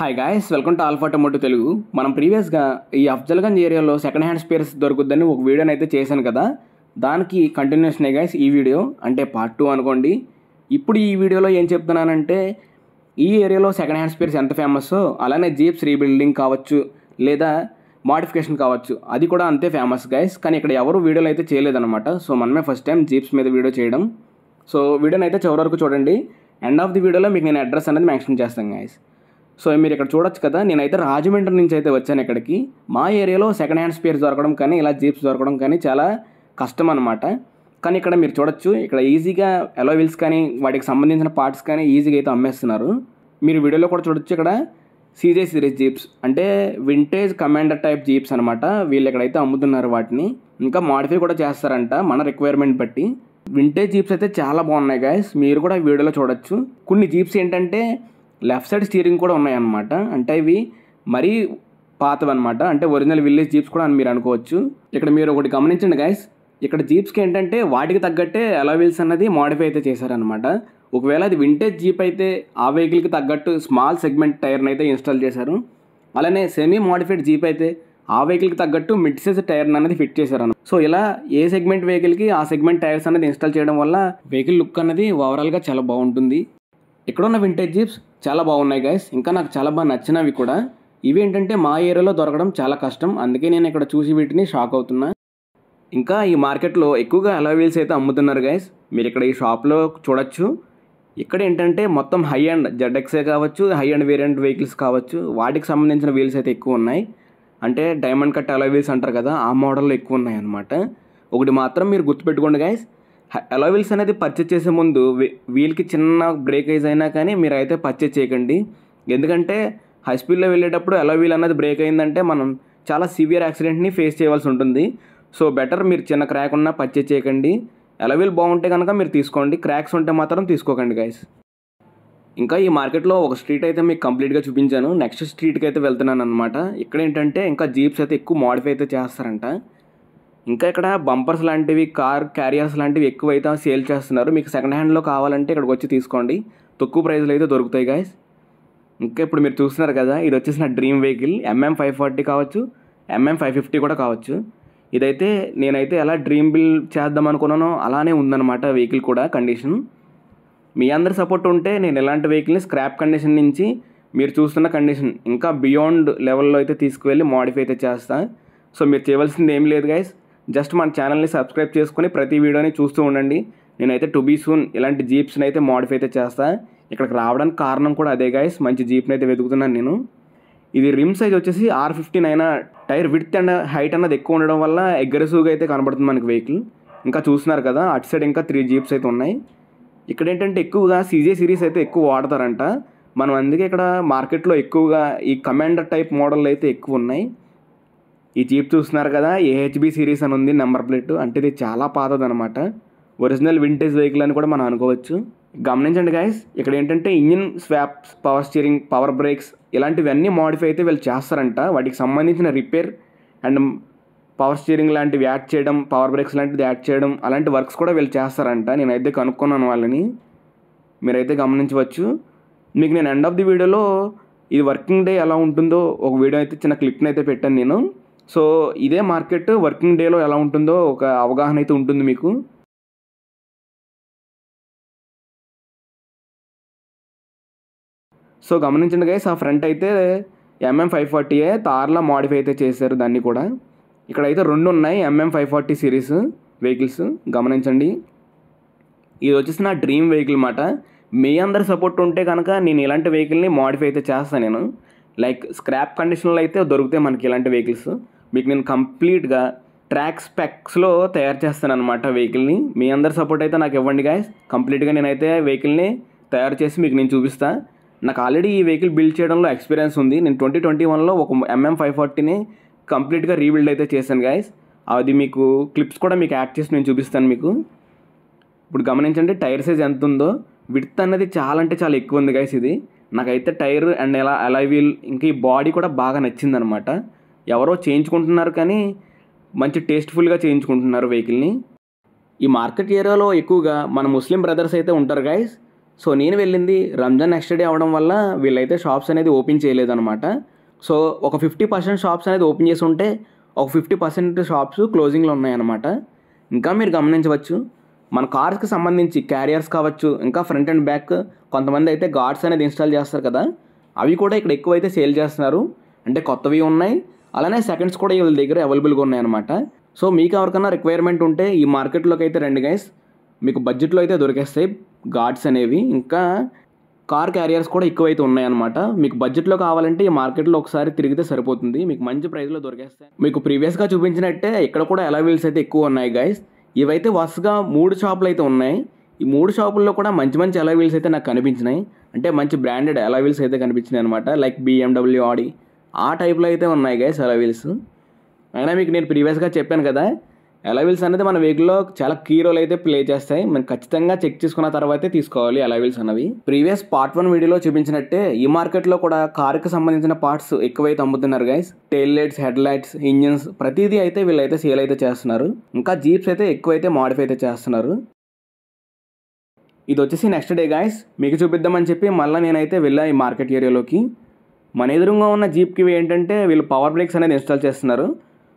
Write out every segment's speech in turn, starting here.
hi guys welcome to alpha tomato Telugu మనం ప్రీవియస్గా ఈ అఫ్జల్గంజ్ ఏరియాలో సెకండ్ హ్యాండ్ స్పేర్స్ దొరుకుద్దని ఒక వీడియోని అయితే చేశాను కదా దానికి కంటిన్యూషనే గాయస్ ఈ వీడియో అంటే పార్ట్ టూ అనుకోండి ఇప్పుడు ఈ వీడియోలో ఏం చెప్తున్నానంటే ఈ ఏరియాలో సెకండ్ హ్యాండ్ స్పేర్స్ ఎంత ఫేమస్ అలానే జీప్స్ రీబిల్డింగ్ కావచ్చు లేదా మాడిఫికేషన్ కావచ్చు అది కూడా అంతే ఫేమస్ గాయస్ కానీ ఇక్కడ ఎవరు వీడియోలు అయితే చేయలేదన్నమాట సో మనమే ఫస్ట్ టైం జీప్స్ మీద వీడియో చేయడం సో వీడియోని అయితే చివరి వరకు చూడండి ఎండ్ ఆఫ్ ది వీడియోలో మీకు నేను అడ్రస్ అనేది మెన్షన్ చేస్తాను గాయస్ సో మీరు ఇక్కడ చూడొచ్చు కదా నేనైతే రాజమండ్రి నుంచి అయితే వచ్చాను ఇక్కడికి మా ఏరియాలో సెకండ్ హ్యాండ్ స్పేర్స్ దొరకడం కానీ ఇలా జీప్స్ దొరకడం కానీ చాలా కష్టం అనమాట కానీ ఇక్కడ మీరు చూడొచ్చు ఇక్కడ ఈజీగా ఎలోవిల్స్ కానీ వాటికి సంబంధించిన పార్ట్స్ కానీ ఈజీగా అయితే అమ్మేస్తున్నారు మీరు వీడియోలో కూడా చూడొచ్చు ఇక్కడ సీజే సిరీస్ జీప్స్ అంటే వింటేజ్ కమాండర్ టైప్ జీప్స్ అనమాట వీళ్ళు ఇక్కడైతే అమ్ముతున్నారు వాటిని ఇంకా మాడిఫై కూడా చేస్తారంట మన రిక్వైర్మెంట్ బట్టి వింటేజ్ జీప్స్ అయితే చాలా బాగున్నాయి గాయస్ మీరు కూడా వీడియోలో చూడొచ్చు కొన్ని జీప్స్ ఏంటంటే లెఫ్ట్ సైడ్ స్టీరింగ్ కూడా ఉన్నాయన్నమాట అంటే ఇవి మరీ పాతవన్నమాట అంటే ఒరిజినల్ విలేజ్ జీప్స్ కూడా అని మీరు అనుకోవచ్చు ఇక్కడ మీరు ఒకటి గమనించండి గాయస్ ఇక్కడ జీప్స్కి ఏంటంటే వాటికి తగ్గట్టే వీల్స్ అన్నది మోడిఫై అయితే చేశారనమాట ఒకవేళ అది వింటేజ్ జీప్ అయితే ఆ వెహికల్కి తగ్గట్టు స్మాల్ సెగ్మెంట్ టైర్ని అయితే ఇన్స్టాల్ చేశారు అలానే సెమీ మోడిఫైడ్ జీప్ అయితే ఆ వెహికల్కి తగ్గట్టు మిడ్ సైజ్ టైర్ అనేది ఫిట్ చేశారు సో ఇలా ఏ సెగ్మెంట్ వెహికల్కి ఆ సెగ్మెంట్ టైర్స్ అనేది ఇన్స్టాల్ చేయడం వల్ల వెహికల్ లుక్ అనేది ఓవరాల్గా చాలా బాగుంటుంది ఇక్కడున్న వింటేజ్ జీప్స్ చాలా బాగున్నాయి గైస్ ఇంకా నాకు చాలా బాగా నచ్చినవి కూడా ఇవేంటంటే మా ఏరియాలో దొరకడం చాలా కష్టం అందుకే నేను ఇక్కడ చూసి వీటిని షాక్ అవుతున్నా ఇంకా ఈ మార్కెట్లో ఎక్కువగా అలవీల్స్ అయితే అమ్ముతున్నారు గైస్ మీరు ఇక్కడ ఈ షాప్లో చూడొచ్చు ఇక్కడ ఏంటంటే మొత్తం హై అండ్ జెడ్ఎక్సే కావచ్చు హై అండ్ వేరియంట్ వెహికల్స్ కావచ్చు వాటికి సంబంధించిన వీల్స్ అయితే ఎక్కువ ఉన్నాయి అంటే డైమండ్ కట్ అలా వీల్స్ అంటారు కదా ఆ మోడల్లో ఎక్కువ ఉన్నాయి అనమాట ఒకటి మాత్రం మీరు గుర్తుపెట్టుకోండి గైస్ అలోవిల్స్ అనేది పర్చేజ్ చేసే ముందు వీల్కి చిన్న బ్రేకేజ్ అయినా కానీ మీరు అయితే పర్చేజ్ చేయకండి ఎందుకంటే హై స్పీడ్లో వెళ్ళేటప్పుడు అలవిల్ అనేది బ్రేక్ అయిందంటే మనం చాలా సివియర్ యాక్సిడెంట్ని ఫేస్ చేయవలసి ఉంటుంది సో బెటర్ మీరు చిన్న క్రాక్ ఉన్నా పర్చేజ్ చేయకండి అలవిల్ బాగుంటే కనుక మీరు తీసుకోండి క్రాక్స్ ఉంటే మాత్రం తీసుకోకండి గైస్ ఇంకా ఈ మార్కెట్లో ఒక స్ట్రీట్ అయితే మీకు కంప్లీట్గా చూపించాను నెక్స్ట్ స్ట్రీట్కి అయితే వెళ్తున్నాను అనమాట ఇక్కడ ఏంటంటే ఇంకా జీప్స్ అయితే ఎక్కువ మాడిఫై అయితే చేస్తారంట ఇంకా ఇక్కడ బంపర్స్ లాంటివి కార్ క్యారియర్స్ లాంటివి ఎక్కువైతే సేల్ చేస్తున్నారు మీకు సెకండ్ హ్యాండ్లో కావాలంటే ఇక్కడికి వచ్చి తీసుకోండి తక్కువ ప్రైస్లో అయితే దొరుకుతాయి గాయస్ ఇంకా ఇప్పుడు మీరు చూస్తున్నారు కదా ఇది వచ్చేసిన dream vehicle MM five forty కావచ్చు ఎంఎం ఫైవ్ ఫిఫ్టీ కూడా కావచ్చు ఇదైతే నేనైతే ఎలా డ్రీమ్ బిల్ చేద్దాం అనుకున్నానో అలానే ఉందన్నమాట వెహికల్ కూడా కండిషన్ మీ అందరి సపోర్ట్ ఉంటే నేను ఇలాంటి వెహికల్ని స్క్రాప్ కండిషన్ నుంచి మీరు చూస్తున్న కండిషన్ ఇంకా బియాండ్ లెవెల్లో అయితే తీసుకువెళ్ళి మాడిఫై అయితే చేస్తాను సో మీరు చేయవలసింది ఏం లేదు గైస్ జస్ట్ మన ఛానల్ని సబ్స్క్రైబ్ చేసుకుని ప్రతి వీడియోని చూస్తూ ఉండండి నేనైతే టు బీ సూన్ ఇలాంటి జీప్స్ని అయితే మోడిఫై అయితే చేస్తా ఇక్కడికి రావడానికి కారణం కూడా అదే గాయస్ మంచి జీప్ని అయితే వెతుకుతున్నాను నేను ఇది రిమ్ సైజ్ వచ్చేసి ఆర్ ఫిఫ్టీన్ అయినా టైర్ విడ్త్ అండ్ హైట్ అన్నది ఎక్కువ ఉండడం వల్ల అగ్రెసివ్గా అయితే కనబడుతుంది మనకి వెహికల్ ఇంకా చూస్తున్నారు కదా అటు సైడ్ ఇంకా త్రీ జీప్స్ అయితే ఉన్నాయి ఇక్కడ ఏంటంటే ఎక్కువగా సీజే సిరీస్ అయితే ఎక్కువ వాడతారంట మనం అందుకే ఇక్కడ మార్కెట్లో ఎక్కువగా ఈ కమాండర్ టైప్ మోడల్ అయితే ఎక్కువ ఉన్నాయి ఈ చీప్ చూస్తున్నారు కదా ఏహెచ్బి సిరీస్ అని ఉంది నెంబర్ ప్లేట్ అంటే ఇది చాలా పాతది అనమాట ఒరిజినల్ వింటేజ్ వెహికల్ అని కూడా మనం అనుకోవచ్చు గమనించండి గాయస్ ఇక్కడ ఏంటంటే engine swaps power steering power brakes ఇలాంటివన్నీ మోడిఫై అయితే వీళ్ళు చేస్తారంట వాటికి సంబంధించిన రిపేర్ అండ్ పవర్ స్టీరింగ్ లాంటివి యాడ్ చేయడం పవర్ బ్రేక్స్ లాంటిది యాడ్ చేయడం అలాంటి వర్క్స్ కూడా వీళ్ళు చేస్తారంట నేనైతే కనుక్కున్నాను వాళ్ళని మీరైతే గమనించవచ్చు మీకు నేను ఎండ్ ఆఫ్ ది వీడియోలో ఇది వర్కింగ్ డే ఎలా ఉంటుందో ఒక వీడియో అయితే చిన్న క్లిప్ని అయితే పెట్టాను నేను సో ఇదే మార్కెట్ వర్కింగ్ డేలో ఎలా ఉంటుందో ఒక అవగాహన అయితే ఉంటుంది మీకు సో గమనించండి గైస్ ఆ ఫ్రంట్ అయితే ఎంఎం ఫైవ్ ఏ తార్లా మాడిఫై అయితే చేశారు దాన్ని కూడా ఇక్కడైతే రెండు ఉన్నాయి MM five forty series vehicles గమనించండి ఇది వచ్చేసి నా డ్రీమ్ వెహికల్ అన్నమాట మీ అందరి సపోర్ట్ ఉంటే కనుక నేను ఇలాంటి వెహికల్ని మాడిఫై అయితే చేస్తాను నేను లైక్ స్క్రాప్ కండిషన్లో అయితే దొరుకుతాయి మనకి ఇలాంటి వెహికల్స్ మీకు నేను కంప్లీట్గా ట్రాక్ స్పెక్స్లో తయారు చేస్తాను అనమాట వెహికల్ని మీ అందరి సపోర్ట్ అయితే నాకు ఇవ్వండి గాయస్ కంప్లీట్గా నేనైతే వెహికల్ని తయారు చేసి మీకు నేను చూపిస్తా నాకు ఆల్రెడీ ఈ వెహికల్ బిల్డ్ చేయడంలో ఎక్స్పీరియన్స్ ఉంది నేను ట్వంటీ ట్వంటీ వన్లో ఒక ఎంఎం ఫైవ్ ఫార్టీని కంప్లీట్గా రీబిల్డ్ అయితే చేశాను గాయస్ అది మీకు క్లిప్స్ కూడా మీకు యాడ్ చేసి నేను చూపిస్తాను మీకు ఇప్పుడు గమనించండి టైర్ సైజ్ ఎంత ఉందో విడ్త్ అనేది చాలా అంటే చాలా ఎక్కువ ఉంది గాయస్ ఇది నాకైతే టైర్ అండ్ ఎలా అలా వీల్ ఇంకా ఈ బాడీ కూడా బాగా నచ్చిందనమాట ఎవరో చేయించుకుంటున్నారు కానీ మంచి టేస్ట్ఫుల్గా చేయించుకుంటున్నారు వెహికల్ని ఈ మార్కెట్ ఏరియాలో ఎక్కువగా మన ముస్లిం బ్రదర్స్ అయితే ఉంటారు గాయస్ సో నేను వెళ్ళింది రంజాన్ నెక్స్ట్ డే అవడం వల్ల వీళ్ళైతే షాప్స్ అనేది ఓపెన్ చేయలేదన్నమాట సో ఒక ఫిఫ్టీ పర్సెంట్ షాప్స్ అనేది ఓపెన్ చేసి ఉంటే ఒక ఫిఫ్టీ పర్సెంట్ షాప్స్ క్లోజింగ్లో ఉన్నాయన్నమాట ఇంకా మీరు గమనించవచ్చు మన కార్స్కి సంబంధించి క్యారియర్స్ కావచ్చు ఇంకా ఫ్రంట్ అండ్ బ్యాక్ కొంతమంది అయితే గార్డ్స్ అనేది ఇన్స్టాల్ చేస్తారు కదా అవి కూడా ఇక్కడ ఎక్కువైతే సేల్ చేస్తున్నారు అంటే కొత్తవి ఉన్నాయి అలానే సెకండ్స్ కూడా వీళ్ళ దగ్గర అవైలబుల్గా ఉన్నాయన్నమాట సో మీకు ఎవరికైనా రిక్వైర్మెంట్ ఉంటే ఈ మార్కెట్లోకి అయితే రెండు గైస్ మీకు బడ్జెట్లో అయితే దొరికేస్తాయి గార్డ్స్ అనేవి ఇంకా కార్ క్యారియర్స్ కూడా ఎక్కువైతే ఉన్నాయన్నమాట మీకు బడ్జెట్లో కావాలంటే ఈ మార్కెట్లో ఒకసారి తిరిగితే సరిపోతుంది మీకు మంచి ప్రైస్లో దొరికేస్తాయి మీకు ప్రీవియస్గా చూపించినట్టే ఇక్కడ కూడా అలవీల్స్ అయితే ఎక్కువ ఉన్నాయి గైస్ ఇవైతే వరుసగా మూడు షాపులు అయితే ఉన్నాయి ఈ మూడు షాపుల్లో కూడా మంచి మంచి అలవీల్స్ అయితే నాకు కనిపించినాయి అంటే మంచి బ్రాండెడ్ అలవీల్స్ అయితే కనిపించినాయి అనమాట లైక్ బీఎండబ్ల్యూ ఆడి ఆ టైప్లో అయితే ఉన్నాయి గైస్ అలవిల్స్ అయినా మీకు నేను ప్రీవియస్గా చెప్పాను కదా అలవిల్స్ అనేది మన వెహికల్లో చాలా కీ రోల్ అయితే ప్లే చేస్తాయి మనం ఖచ్చితంగా చెక్ చేసుకున్న తర్వాతే తీసుకోవాలి అలవిల్స్ అనేవి ప్రీవియస్ పార్ట్ వన్ వీడియోలో చూపించినట్టే ఈ మార్కెట్లో కూడా కార్కి సంబంధించిన పార్ట్స్ ఎక్కువైతే అమ్ముతున్నారు guys tail lights head lights engines ప్రతిదీ అయితే వీళ్ళైతే సేల్ అయితే చేస్తున్నారు ఇంకా జీప్స్ అయితే ఎక్కువైతే మాడిఫై అయితే చేస్తున్నారు ఇది వచ్చేసి నెక్స్ట్ డే గాయస్ మీకు చూపిద్దామని చెప్పి మళ్ళీ నేనైతే వెళ్ళా ఈ మార్కెట్ ఏరియాలోకి మన ఎదురుగా ఉన్న జీప్కి ఏంటంటే వీళ్ళు పవర్ బ్రేక్స్ అనేది ఇన్స్టాల్ చేస్తున్నారు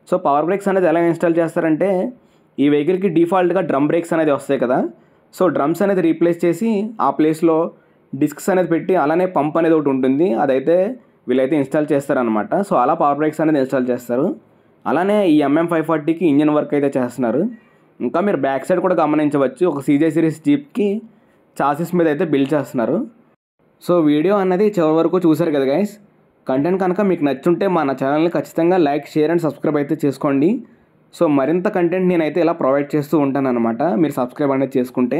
సో పవర్ బ్రేక్స్ అనేది ఎలా ఇన్స్టాల్ చేస్తారంటే ఈ వెహికల్కి డిఫాల్ట్గా డ్రమ్ బ్రేక్స్ అనేది వస్తాయి కదా సో డ్రమ్స్ అనేది రీప్లేస్ చేసి ఆ ప్లేస్లో డిస్క్స్ అనేది పెట్టి అలానే పంప్ అనేది ఒకటి ఉంటుంది అదైతే వీళ్ళైతే ఇన్స్టాల్ చేస్తారనమాట సో అలా పవర్ బ్రేక్స్ అనేది ఇన్స్టాల్ చేస్తారు అలానే ఈ ఎంఎం ఫైవ్ ఫార్టీకి ఇంజిన్ వర్క్ అయితే చేస్తున్నారు ఇంకా మీరు బ్యాక్ సైడ్ కూడా గమనించవచ్చు ఒక సీజే సిరీస్ జీప్కి చాసిస్ మీద అయితే బిల్డ్ చేస్తున్నారు సో వీడియో అన్నది చివరి వరకు చూశారు కదా గైస్ కంటెంట్ కనుక మీకు నచ్చుంటే మన ఛానల్ని ఖచ్చితంగా లైక్ షేర్ అండ్ సబ్స్క్రైబ్ అయితే చేసుకోండి సో మరింత కంటెంట్ నేనైతే ఇలా ప్రొవైడ్ చేస్తూ ఉంటాను అనమాట మీరు సబ్స్క్రైబ్ అనేది చేసుకుంటే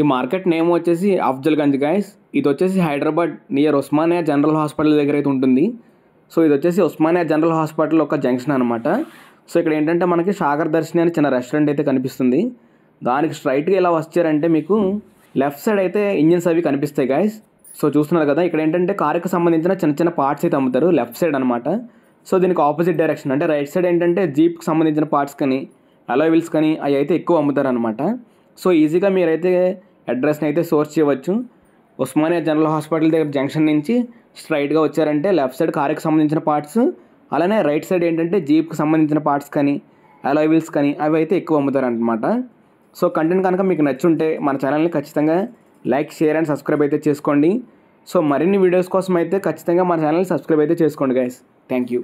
ఈ మార్కెట్ నేమ్ వచ్చేసి అఫ్జల్గంజ్ గాయస్ ఇది వచ్చేసి Hyderabad near Osmania general hospital దగ్గర అయితే ఉంటుంది సో ఇది వచ్చేసి ఉస్మానియా జనరల్ హాస్పిటల్ ఒక జంక్షన్ అనమాట సో ఇక్కడ ఏంటంటే మనకి సాగర్ దర్శిని అని చిన్న రెస్టారెంట్ అయితే కనిపిస్తుంది దానికి స్ట్రైట్గా ఇలా వచ్చారంటే మీకు లెఫ్ట్ సైడ్ అయితే ఇంజిన్స్ అవి కనిపిస్తాయి గాయస్ సో చూస్తున్నారు కదా ఇక్కడ ఏంటంటే కార్కి సంబంధించిన చిన్న చిన్న పార్ట్స్ అయితే అమ్ముతారు లెఫ్ట్ సైడ్ అనమాట సో దీనికి ఆపోజిట్ డైరెక్షన్ అంటే రైట్ సైడ్ ఏంటంటే జీప్కి సంబంధించిన పార్ట్స్ కానీ వీల్స్ కానీ అవి అయితే ఎక్కువ అమ్ముతారనమాట సో ఈజీగా మీరైతే అడ్రస్ని అయితే సోర్స్ చేయవచ్చు ఉస్మానియా జనరల్ హాస్పిటల్ దగ్గర జంక్షన్ నుంచి స్ట్రైట్గా వచ్చారంటే లెఫ్ట్ సైడ్ కార్కి సంబంధించిన పార్ట్స్ అలానే రైట్ సైడ్ ఏంటంటే జీప్కి సంబంధించిన పార్ట్స్ కానీ వీల్స్ కానీ అవి అయితే ఎక్కువ అమ్ముతారనమాట సో కంటెంట్ కనుక మీకు నచ్చుంటే మన ఛానల్ని ఖచ్చితంగా లైక్ షేర్ అండ్ సబ్స్క్రైబ్ అయితే చేసుకోండి సో మరిన్ని వీడియోస్ కోసం అయితే ఖచ్చితంగా మన ఛానల్ని సబ్స్క్రైబ్ అయితే చేసుకోండి గైస్ థ్యాంక్ యూ